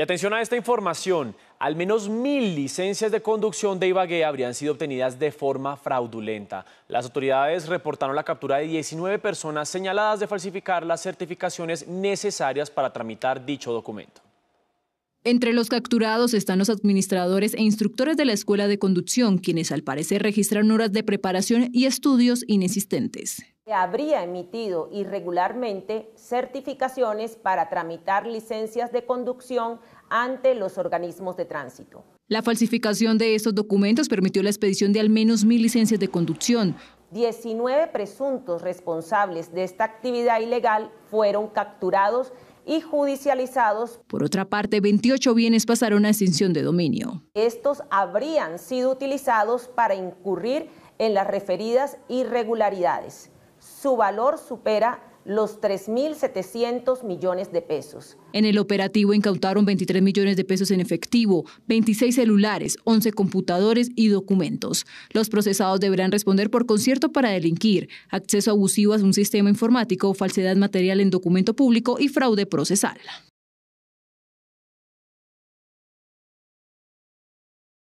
Y atención a esta información, al menos mil licencias de conducción de Ibagué habrían sido obtenidas de forma fraudulenta. Las autoridades reportaron la captura de 19 personas señaladas de falsificar las certificaciones necesarias para tramitar dicho documento. Entre los capturados están los administradores e instructores de la escuela de conducción, quienes al parecer registraron horas de preparación y estudios inexistentes habría emitido irregularmente certificaciones para tramitar licencias de conducción ante los organismos de tránsito. La falsificación de estos documentos permitió la expedición de al menos mil licencias de conducción. 19 presuntos responsables de esta actividad ilegal fueron capturados y judicializados. Por otra parte, 28 bienes pasaron a extinción de dominio. Estos habrían sido utilizados para incurrir en las referidas irregularidades su valor supera los 3.700 millones de pesos. En el operativo incautaron 23 millones de pesos en efectivo, 26 celulares, 11 computadores y documentos. Los procesados deberán responder por concierto para delinquir, acceso abusivo a un sistema informático, falsedad material en documento público y fraude procesal.